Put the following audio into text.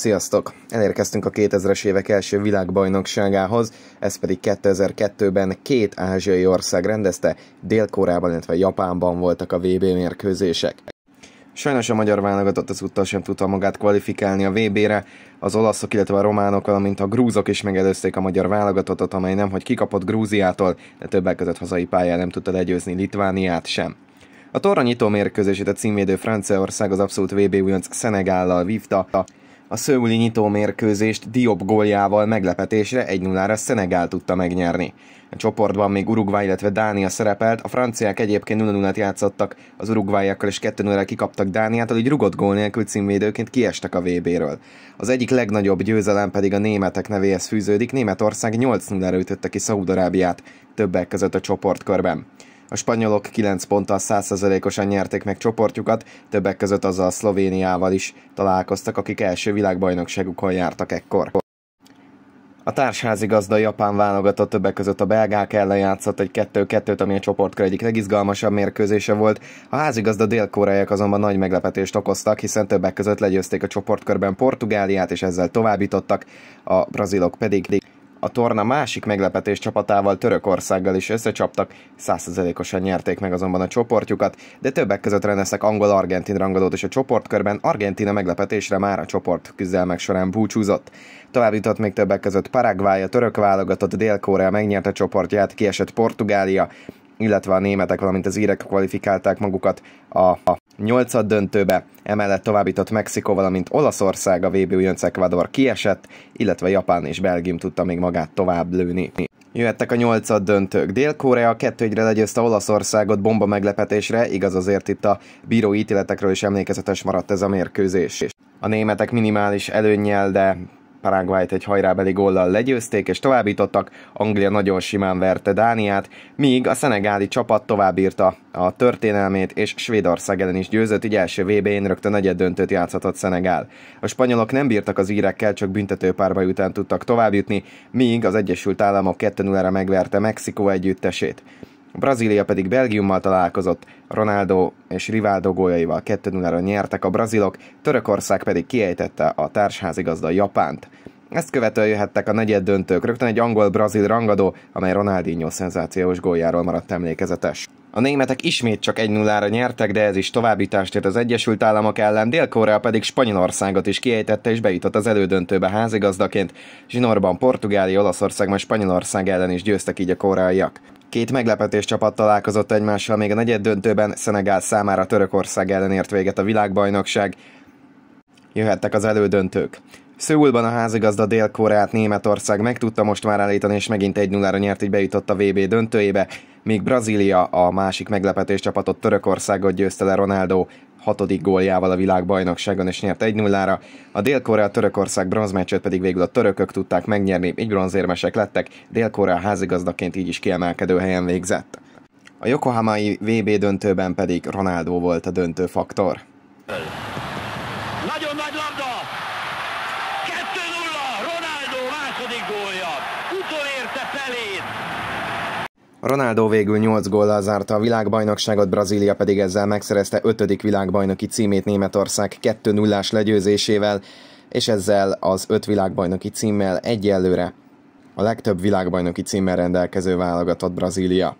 Sziasztok! Elérkeztünk a 2000-es évek első világbajnokságához, ez pedig 2002-ben két ázsiai ország rendezte, Dél-Koreában, illetve Japánban voltak a VB mérkőzések. Sajnos a magyar válogatott az ezúttal sem tudta magát kvalifikálni a VB-re, az olaszok, illetve a románok, valamint a grúzok is megelőzték a magyar válogatottat, amely nem, hogy kikapott Grúziától, de többek között hazai pályán nem tudta legyőzni Litvániát sem. A torra nyitó mérkőzését a címvédő Franciaország az abszolút VB újonc Szenegállal vívta, a szőuli nyitó mérkőzést Diop góljával meglepetésre 1-0-ra Szenegál tudta megnyerni. A csoportban még Uruguay, illetve Dánia szerepelt, a franciák egyébként 0 0 játszottak, az uruguayakkal és 2 0 kikaptak Dániától, így rugott gól nélkül címvédőként kiestek a vb ről Az egyik legnagyobb győzelem pedig a németek nevéhez fűződik, Németország 8-0-ra ütötte ki Szaudarábiát, többek között a csoportkörben. A spanyolok 9 ponttal 100%-osan nyerték meg csoportjukat, többek között azzal a Szlovéniával is találkoztak, akik első világbajnokságukon jártak ekkor. A társházigazda japán válogatott többek között a belgák ellen játszott egy 2-2-t, ami a csoportkör egyik legizgalmasabb mérkőzése volt. A házigazda dél-koreaiak azonban nagy meglepetést okoztak, hiszen többek között legyőzték a csoportkörben Portugáliát, és ezzel továbbítottak, a brazilok pedig a torna másik meglepetés csapatával Törökországgal is összecsaptak, százszerzelékosan nyerték meg azonban a csoportjukat, de többek között rendeztek angol-argentin rangadót és a csoportkörben Argentina meglepetésre már a csoport küzdelmek során búcsúzott. Tovább jutott még többek között Paraguay, a török válogatott, Dél-Korea megnyerte csoportját, kiesett Portugália, illetve a németek, valamint az írek kvalifikálták magukat a, a nyolcad döntőbe, emellett továbbított Mexikó, valamint Olaszország, a VB Jönc Ecuador kiesett, illetve Japán és Belgium tudta még magát tovább lőni. Jöhettek a nyolcad döntők. Dél-Korea egyre legyőzte Olaszországot bomba meglepetésre, igaz azért itt a bíró ítéletekről is emlékezetes maradt ez a mérkőzés. A németek minimális előnnyel, de Paraguayt egy hajrábeli góllal legyőzték és továbbítottak, Anglia nagyon simán verte Dániát, míg a szenegáli csapat továbbírta a történelmét, és Svédország ellen is győzött, így első VB-n rögtön negyed döntőt játszhatott Szenegál. A spanyolok nem bírtak az írekkel, csak büntető párbaj után tudtak továbbjutni, míg az Egyesült Államok 2-0-ra megverte Mexikó együttesét. Brazília pedig Belgiummal találkozott, Ronaldo és Rivaldo gólyaival 2-0-ra nyertek a brazilok, Törökország pedig kiejtette a társházigazda Japánt. Ezt követően jöhettek a negyed döntők, rögtön egy angol-brazil rangadó, amely Ronaldinho szenzációs góljáról maradt emlékezetes. A németek ismét csak 1-0-ra nyertek, de ez is továbbítást ért az Egyesült Államok ellen, Dél-Korea pedig Spanyolországot is kiejtette és bejutott az elődöntőbe házigazdaként. Zsinorban Portugália, Olaszország, majd Spanyolország ellen is győztek így a koreaiak. Két meglepetés csapat találkozott egymással még a negyed döntőben, Szenegál számára Törökország ellen ért véget a világbajnokság. Jöhettek az elődöntők. Szőulban a házigazda Dél-Koreát Németország meg tudta most már állítani, és megint 1-0-ra nyert, így bejutott a VB döntőjébe míg Brazília a másik meglepetés csapatot Törökországot győzte le Ronaldo hatodik góljával a világbajnokságon és nyert 1-0-ra, a Dél-Korea Törökország bronzmeccset pedig végül a törökök tudták megnyerni, így bronzérmesek lettek, Dél-Korea házigazdaként így is kiemelkedő helyen végzett. A Yokohamai VB döntőben pedig Ronaldo volt a döntő faktor. Nagyon nagy labda! 2-0! Ronaldo második gólja! Utolérte felét! Ronaldo végül 8 góllal zárta a világbajnokságot, Brazília pedig ezzel megszerezte 5. világbajnoki címét Németország 2-0-ás legyőzésével, és ezzel az 5 világbajnoki címmel egyelőre a legtöbb világbajnoki címmel rendelkező válogatott Brazília.